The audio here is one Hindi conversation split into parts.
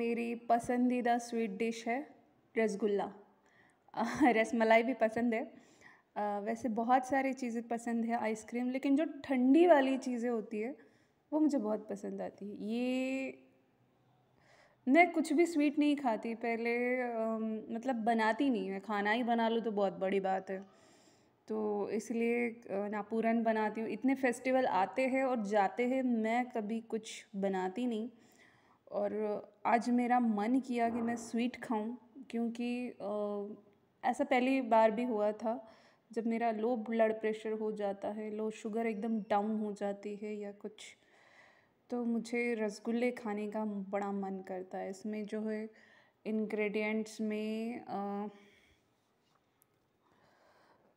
मेरी पसंदीदा स्वीट डिश है रसगुल्ला रसमलाई भी पसंद है आ, वैसे बहुत सारी चीज़ें पसंद है आइसक्रीम लेकिन जो ठंडी वाली चीज़ें होती है वो मुझे बहुत पसंद आती है ये मैं कुछ भी स्वीट नहीं खाती पहले आ, मतलब बनाती नहीं मैं खाना ही बना लूँ तो बहुत बड़ी बात है तो इसलिए नापूरन बनाती हूँ इतने फेस्टिवल आते हैं और जाते हैं मैं कभी कुछ बनाती नहीं और आज मेरा मन किया कि मैं स्वीट खाऊं क्योंकि ऐसा पहली बार भी हुआ था जब मेरा लो ब्लड प्रेशर हो जाता है लो शुगर एकदम डाउन हो जाती है या कुछ तो मुझे रसगुल्ले खाने का बड़ा मन करता है इसमें जो है इंग्रेडिएंट्स में आ,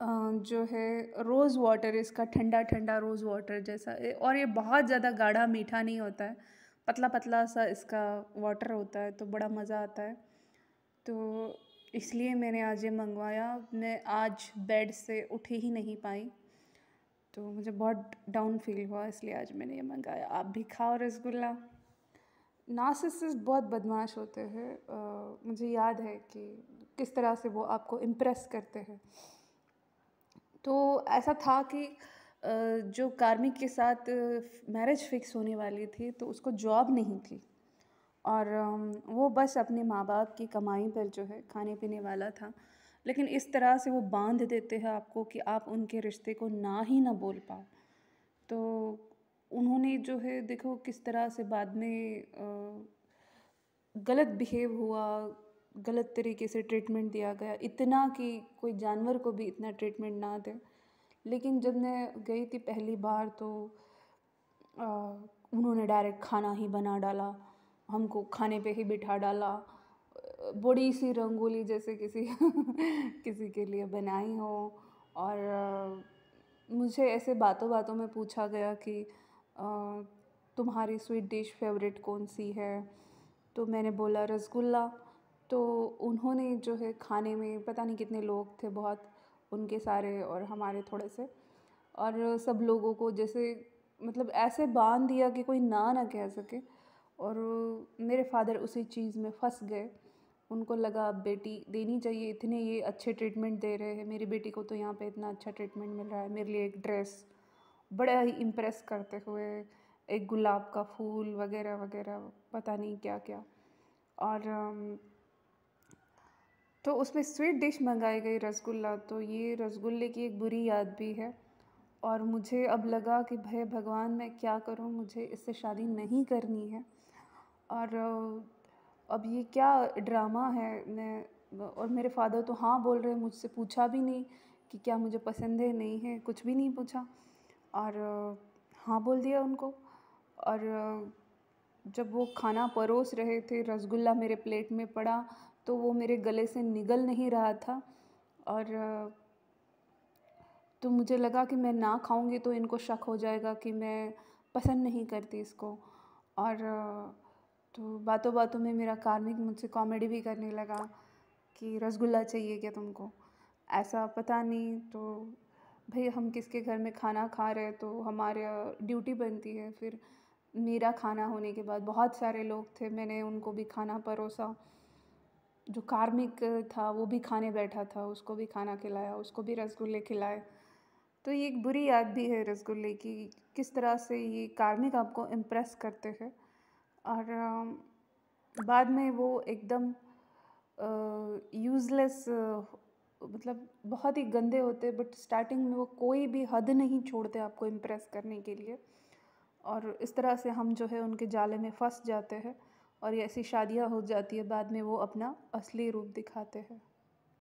जो है रोज़ वाटर इसका ठंडा ठंडा रोज़ वाटर जैसा और ये बहुत ज़्यादा गाढ़ा मीठा नहीं होता है पतला पतला सा इसका वाटर होता है तो बड़ा मज़ा आता है तो इसलिए मैंने आज ये मंगवाया मैं आज बेड से उठ ही नहीं पाई तो मुझे बहुत डाउन फील हुआ इसलिए आज मैंने ये मंगाया आप भी खाओ रसगुल्ला नासिस बहुत बदमाश होते हैं मुझे याद है कि किस तरह से वो आपको इम्प्रेस करते हैं तो ऐसा था कि जो कार्मिक के साथ मैरिज फिक्स होने वाली थी तो उसको जॉब नहीं थी और वो बस अपने माँ बाप की कमाई पर जो है खाने पीने वाला था लेकिन इस तरह से वो बांध देते हैं आपको कि आप उनके रिश्ते को ना ही ना बोल पाओ तो उन्होंने जो है देखो किस तरह से बाद में गलत बिहेव हुआ गलत तरीके से ट्रीटमेंट दिया गया इतना कि कोई जानवर को भी इतना ट्रीटमेंट ना दे लेकिन जब मैं गई थी पहली बार तो उन्होंने डायरेक्ट खाना ही बना डाला हमको खाने पे ही बिठा डाला बड़ी सी रंगोली जैसे किसी किसी के लिए बनाई हो और मुझे ऐसे बातों बातों में पूछा गया कि तुम्हारी स्वीट डिश फेवरेट कौन सी है तो मैंने बोला रसगुल्ला तो उन्होंने जो है खाने में पता नहीं कितने लोग थे बहुत उनके सारे और हमारे थोड़े से और सब लोगों को जैसे मतलब ऐसे बांध दिया कि कोई ना ना कह सके और मेरे फादर उसी चीज़ में फंस गए उनको लगा अब बेटी देनी चाहिए इतने ये अच्छे ट्रीटमेंट दे रहे हैं मेरी बेटी को तो यहाँ पे इतना अच्छा ट्रीटमेंट मिल रहा है मेरे लिए एक ड्रेस बड़ा ही इम्प्रेस करते हुए एक गुलाब का फूल वगैरह वगैरह पता नहीं क्या क्या और तो उसमें स्वीट डिश मंगाई गई रसगुल्ला तो ये रसगुल्ले की एक बुरी याद भी है और मुझे अब लगा कि भय भगवान मैं क्या करूँ मुझे इससे शादी नहीं करनी है और अब ये क्या ड्रामा है मैं और मेरे फादर तो हाँ बोल रहे मुझसे पूछा भी नहीं कि क्या मुझे पसंद है नहीं है कुछ भी नहीं पूछा और हाँ बोल दिया उनको और जब वो खाना परोस रहे थे रसगुल्ला मेरे प्लेट में पड़ा तो वो मेरे गले से निगल नहीं रहा था और तो मुझे लगा कि मैं ना खाऊंगी तो इनको शक हो जाएगा कि मैं पसंद नहीं करती इसको और तो बातों बातों में मेरा कार्मिक मुझसे कॉमेडी भी करने लगा कि रसगुल्ला चाहिए क्या तुमको ऐसा पता नहीं तो भाई हम किसके घर में खाना खा रहे हैं तो हमारे ड्यूटी बनती है फिर मेरा खाना होने के बाद बहुत सारे लोग थे मैंने उनको भी खाना परोसा जो कार्मिक था वो भी खाने बैठा था उसको भी खाना खिलाया उसको भी रसगुल्ले खिलाए तो ये एक बुरी याद भी है रसगुल्ले की किस तरह से ये कार्मिक आपको इम्प्रेस करते हैं और बाद में वो एकदम यूज़लेस मतलब बहुत ही गंदे होते बट स्टार्टिंग में वो कोई भी हद नहीं छोड़ते आपको इम्प्रेस करने के लिए और इस तरह से हम जो है उनके जाले में फंस जाते हैं और ऐसी शादियाँ हो जाती है बाद में वो अपना असली रूप दिखाते हैं